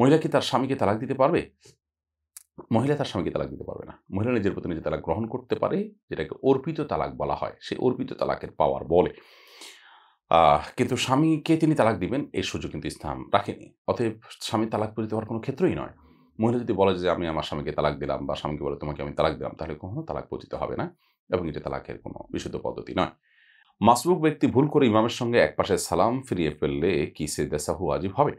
মহিলা কি তার স্বামীকে তালাক দিতে পারবে মহিলা তার স্বামীকে তালাক দিতে পারবে না মহিলা নিজের প্রতি নিজে তালাক গ্রহণ করতে পারে যেটাকে অর্পিত তালাক বলা হয় সে অর্পিত তালাকের পাওয়ার বলে কিন্তু স্বামীকে তিনি তালাক দিবেন এই সুযোগ কিন্তু ইসলাম রাখেনি অতএব স্বামী তালাক পরিতে হওয়ার কোনো ক্ষেত্রই নয় মহিলা যদি বলে যে আমি আমার স্বামীকে তালাক দিলাম বা স্বামীকে বলে তোমাকে আমি তালাক দিলাম তাহলে কখনো তালাক পতিত হবে না এবং এটা তালাকের কোনো বিশুদ্ধ পদ্ধতি নয় মাসরুক ব্যক্তি ভুল করে ইমামের সঙ্গে একপাশে সালাম ফিরিয়ে ফেললে কি সেজদা সাহু আজিব হবে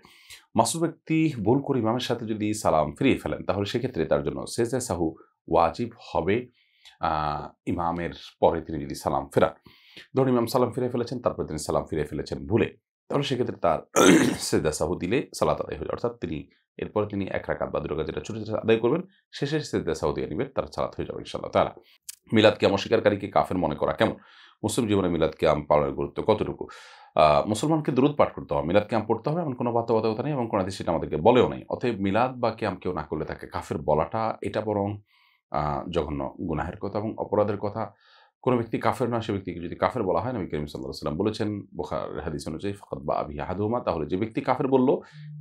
মাসরুক ব্যক্তি ভুল করে ইমামের সাথে যদি সালাম ফিরিয়ে ফেলেন তাহলে সেক্ষেত্রে তার জন্য সেজদা সাহু ওয়াজিব হবে ইমামের পরে তিনি যদি সালাম ফেরান ধরুন ইমাম সালাম ফিরে ফেলেছেন তারপরে তিনি সালাম ফিরে ফেলেছেন ভুলে তাহলে সেক্ষেত্রে তার সেজদা সাহু দিলে সালাত আদায় হয়ে অর্থাৎ তিনি এরপর তিনি এক রাকাত বা রোগা যেটা ছোট ছোট আদায় করবেন শেষে সেজদা সৌদি আরবে তার সালাত হয়ে যাবে ইনশাল্লাহ তারা মিলাদকে অস্বীকারীকে কাফের মনে করা কেমন মুসলিম জীবনে মিলাদকে আম পালনের গুরুত্ব কতটুকু মুসলমানকে দ্রুত পাঠ করতে হবে মিলাদ ক্যাম্প পড়তে হবে এমন কোনো বাধ্যবাধকতা নেই এবং কোনো দেশ সেটা আমাদেরকে বলেও নেই অতএব মিলাদ বা আম কেউ না করলে তাকে কাফের বলাটা এটা বরং জঘন্য গুনাহের কথা এবং অপরাধের কথা কোনো ব্যক্তি কাফের না সে ব্যক্তিকে যদি কাফের বলা হয় নবী করিম সাল্লাহ সাল্লাম বলেছেন বোখার হাদিস অনুযায়ী ফকত বা আবি আহাদুমা তাহলে যে ব্যক্তি কাফের বলল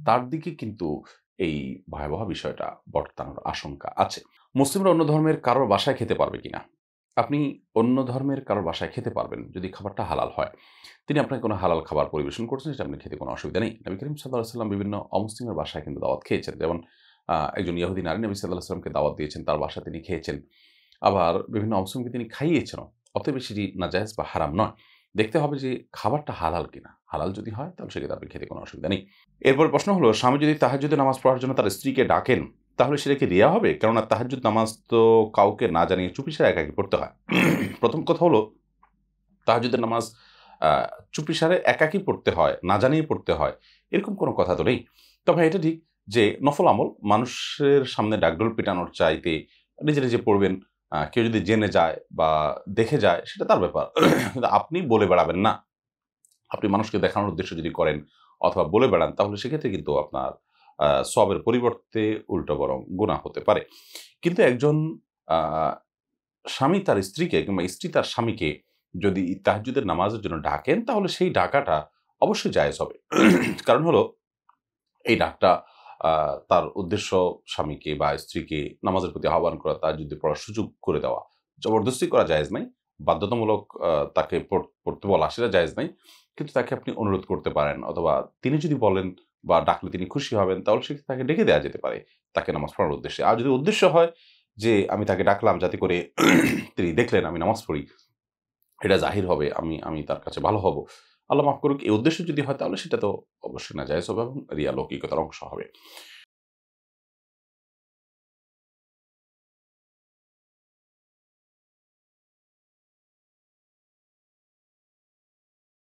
তার দিকে কিন্তু এই ভয়াবহ বিষয়টা বর্তানোর আশঙ্কা আছে মুসলিমরা অন্য ধর্মের কারোর বাসায় খেতে পারবে কিনা আপনি অন্য ধর্মের কারোর বাসায় খেতে পারবেন যদি খাবারটা হালাল হয় তিনি আপনাকে কোনো হালাল খাবার পরিবেশন করছেন সেটা আপনি খেতে কোনো অসুবিধা নেই নবী করিম সাল্লাহ বিভিন্ন অমুসলিমের বাসায় কিন্তু দাওয়াত খেয়েছেন যেমন একজন ইয়াহুদি নারী নবী সাল্লাহ সাল্লামকে দাওয়াত দিয়েছেন তার বাসা তিনি খেয়েছেন আবার বিভিন্ন অমুসলিমকে তিনি খাইয়েছেন অত বেশি নাজায়জ বা হারাম নয় দেখতে হবে যে খাবারটা হালাল কিনা হালাল যদি হয় তাহলে সেক্ষেত্রে আপনি খেতে কোনো অসুবিধা নেই এরপর প্রশ্ন হলো স্বামী যদি তাহাজুদে নামাজ পড়ার জন্য তার স্ত্রীকে ডাকেন তাহলে সেটা কি দেওয়া হবে কেননা তাহাজুদ নামাজ তো কাউকে না জানিয়ে চুপিসারে একাকি পড়তে হয় প্রথম কথা হলো তাহাজুদের নামাজ চুপিসারে একাকি পড়তে হয় না জানিয়ে পড়তে হয় এরকম কোনো কথা তো নেই তবে এটা ঠিক যে নফল আমল মানুষের সামনে ডাকডোল পেটানোর চাইতে নিজে নিজে পড়বেন কেউ যদি জেনে যায় বা দেখে যায় সেটা তার ব্যাপার কিন্তু আপনি বলে বেড়াবেন না আপনি মানুষকে দেখানোর উদ্দেশ্য যদি করেন অথবা বলে বেড়ান তাহলে সেক্ষেত্রে কিন্তু আপনার সবের পরিবর্তে উল্টো বরং গুণা হতে পারে কিন্তু একজন স্বামী তার স্ত্রীকে কিংবা স্ত্রী তার স্বামীকে যদি তাহাজুদের নামাজের জন্য ডাকেন তাহলে সেই ডাকাটা অবশ্যই জায়জ হবে কারণ হলো এই ডাকটা তার উদ্দেশ্য স্বামীকে বা স্ত্রীকে নামাজের প্রতি আহ্বান করা তার যদি পড়ার সুযোগ করে দেওয়া জবরদস্তি করা যায়জ নাই বাধ্যতামূলক তাকে পড়তে বলা সেটা যায়জ নাই কিন্তু তাকে আপনি অনুরোধ করতে পারেন অথবা তিনি যদি বলেন বা ডাকলে তিনি খুশি হবেন তাহলে সে তাকে ডেকে দেওয়া যেতে পারে তাকে নামাজ পড়ার উদ্দেশ্যে আর যদি উদ্দেশ্য হয় যে আমি তাকে ডাকলাম যাতে করে তিনি দেখলেন আমি নামাজ পড়ি এটা জাহির হবে আমি আমি তার কাছে ভালো হব আল্লাহ মাফ করুক এই উদ্দেশ্য যদি হয় তাহলে সেটা তো অবশ্যই না যায় সব এবং রিয়া লৌকিকতার অংশ হবে